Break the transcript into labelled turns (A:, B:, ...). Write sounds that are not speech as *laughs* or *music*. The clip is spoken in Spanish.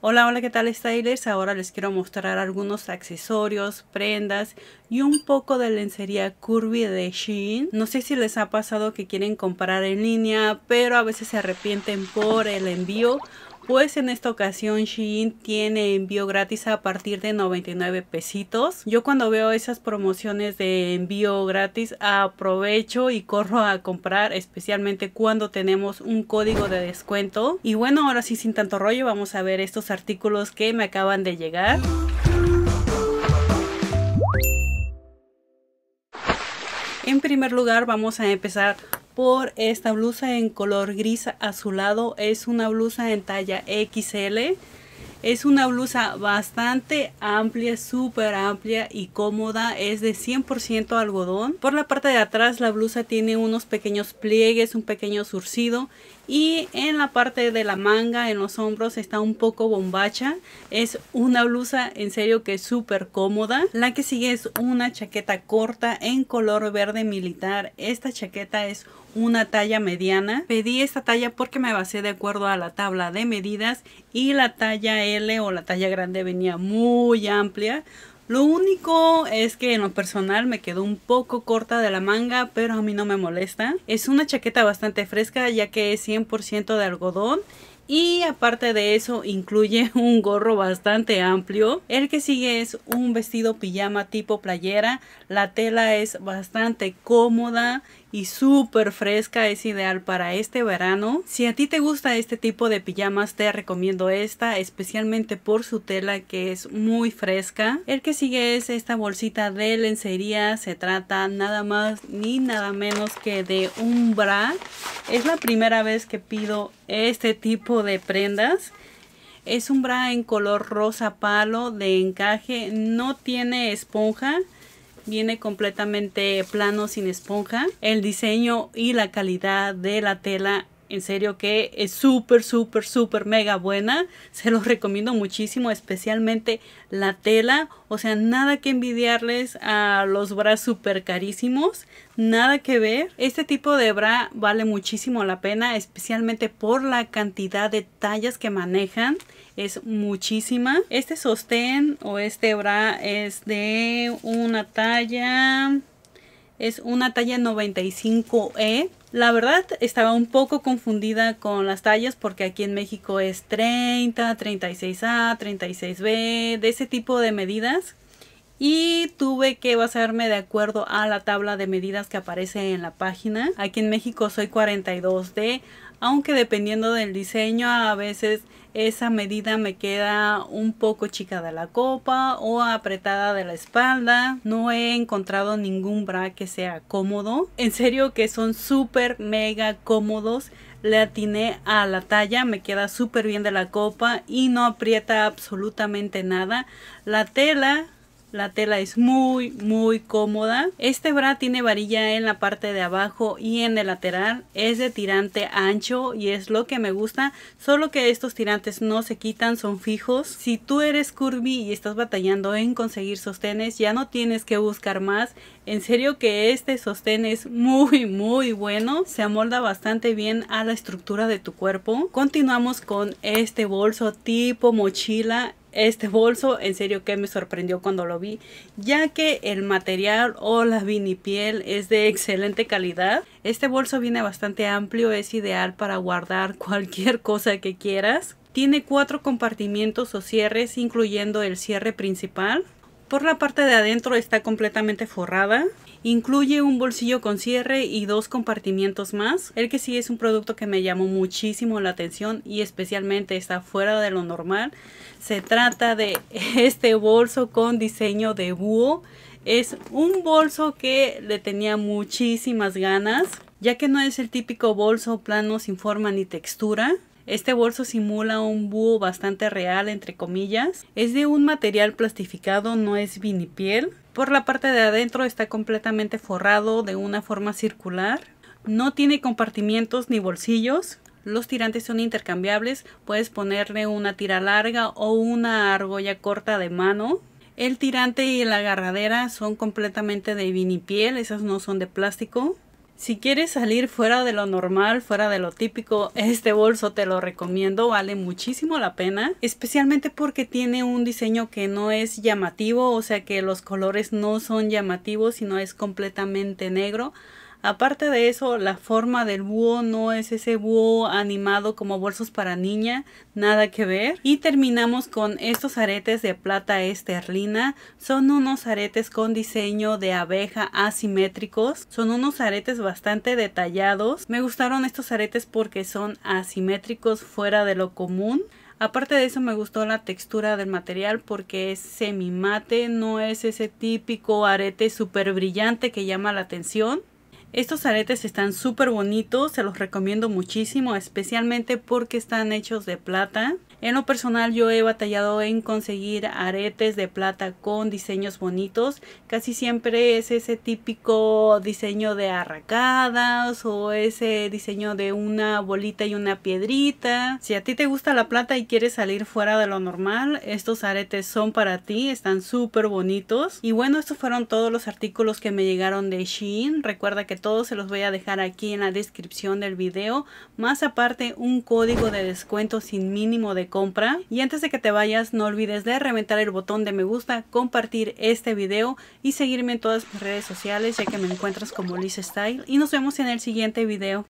A: Hola, hola, ¿qué tal stylers? Ahora les quiero mostrar algunos accesorios, prendas y un poco de lencería curvy de Shein. No sé si les ha pasado que quieren comprar en línea, pero a veces se arrepienten por el envío pues en esta ocasión Shein tiene envío gratis a partir de 99 pesitos. Yo cuando veo esas promociones de envío gratis aprovecho y corro a comprar, especialmente cuando tenemos un código de descuento. Y bueno, ahora sí sin tanto rollo vamos a ver estos artículos que me acaban de llegar. En primer lugar vamos a empezar por esta blusa en color gris azulado. Es una blusa en talla XL. Es una blusa bastante amplia, súper amplia y cómoda. Es de 100% algodón. Por la parte de atrás la blusa tiene unos pequeños pliegues, un pequeño surcido y en la parte de la manga, en los hombros está un poco bombacha. Es una blusa en serio que es súper cómoda. La que sigue es una chaqueta corta en color verde militar. Esta chaqueta es una talla mediana. Pedí esta talla porque me basé de acuerdo a la tabla de medidas y la talla L o la talla grande venía muy amplia lo único es que en lo personal me quedó un poco corta de la manga, pero a mí no me molesta. Es una chaqueta bastante fresca ya que es 100% de algodón y aparte de eso incluye *laughs* un gorro bastante amplio. El que sigue es un vestido pijama tipo playera. La tela es bastante cómoda y súper fresca, es ideal para este verano. Si a ti te gusta este tipo de pijamas te recomiendo esta, especialmente por su tela que es muy fresca. El que sigue es esta bolsita de lencería, se trata nada más ni nada menos que de un bra. Es la primera vez que pido este tipo de prendas. Es un bra en color rosa palo de encaje, no tiene esponja Viene completamente plano sin esponja. El diseño y la calidad de la tela en serio que es súper, súper, súper mega buena. Se los recomiendo muchísimo, especialmente la tela. O sea, nada que envidiarles a los bras súper carísimos. Nada que ver. Este tipo de bra vale muchísimo la pena, especialmente por la cantidad de tallas que manejan. Es muchísima. Este sostén o este bra es de una talla es una talla 95E. La verdad estaba un poco confundida con las tallas porque aquí en México es 30, 36A, 36B, de ese tipo de medidas. Y tuve que basarme de acuerdo a la tabla de medidas que aparece en la página. Aquí en México soy 42D, aunque dependiendo del diseño a veces esa medida me queda un poco chica de la copa o apretada de la espalda. No he encontrado ningún bra que sea cómodo. En serio que son súper mega cómodos. Le atiné a la talla, me queda súper bien de la copa y no aprieta absolutamente nada. La tela la tela es muy, muy cómoda. Este bra tiene varilla en la parte de abajo y en el lateral. Es de tirante ancho y es lo que me gusta. Solo que estos tirantes no se quitan, son fijos. Si tú eres curvy y estás batallando en conseguir sostenes, ya no tienes que buscar más. En serio que este sostén es muy, muy bueno. Se amolda bastante bien a la estructura de tu cuerpo. Continuamos con este bolso tipo mochila este bolso, en serio que me sorprendió cuando lo vi, ya que el material o oh, la vinipiel es de excelente calidad. Este bolso viene bastante amplio, es ideal para guardar *laughs* cualquier cosa que quieras. Tiene cuatro compartimientos o cierres, incluyendo el cierre principal. Por la parte de adentro está completamente forrada Incluye un bolsillo con cierre y dos compartimientos más. El que sí es un producto que me llamó muchísimo la atención y especialmente está fuera de lo normal. Se trata de *laughs* este bolso con diseño de búho. Es un bolso que le tenía muchísimas ganas, ya que no es el típico bolso plano sin forma ni textura. Este bolso simula un búho bastante real, entre comillas. Es de un material plastificado, no es vinipiel. Por la parte de adentro está completamente forrado de una forma circular. No tiene compartimientos ni bolsillos. Los tirantes son intercambiables. Puedes ponerle una tira larga o una argolla corta de mano. El tirante y la agarradera son completamente de vinipiel, esas no son de plástico. Si quieres salir fuera de lo normal, fuera de lo típico, este bolso te lo recomiendo, vale muchísimo la pena, especialmente porque tiene un diseño que no es llamativo, o sea que los colores no son llamativos, sino es completamente negro. Aparte de eso, la forma del búho no es ese búho animado como bolsos para niña, nada que ver. Y terminamos con estos aretes de plata esterlina. Son unos aretes con diseño de abeja asimétricos. Son unos aretes bastante detallados. Me gustaron estos aretes porque son asimétricos fuera de lo común. Aparte de eso me gustó la textura del material porque es semi mate, no es ese típico arete súper brillante que llama la atención. Estos aretes están súper bonitos, se los recomiendo muchísimo, especialmente porque están hechos de plata. En lo personal yo he batallado en conseguir aretes de plata con diseños bonitos. Casi siempre es ese típico diseño de arracadas o ese diseño de una bolita y una piedrita. Si a ti te gusta la plata y quieres salir fuera de lo normal, estos aretes son para ti, están súper bonitos. Y bueno, estos fueron todos los artículos que me llegaron de Shein. Recuerda que todos se los voy a dejar aquí en la descripción del video. Más aparte un código de descuento sin mínimo de compra. Y antes de que te vayas, no olvides de reventar el botón de me gusta, compartir este video y seguirme en todas mis redes sociales, ya que me encuentras como Liz Style. Y nos vemos en el siguiente video.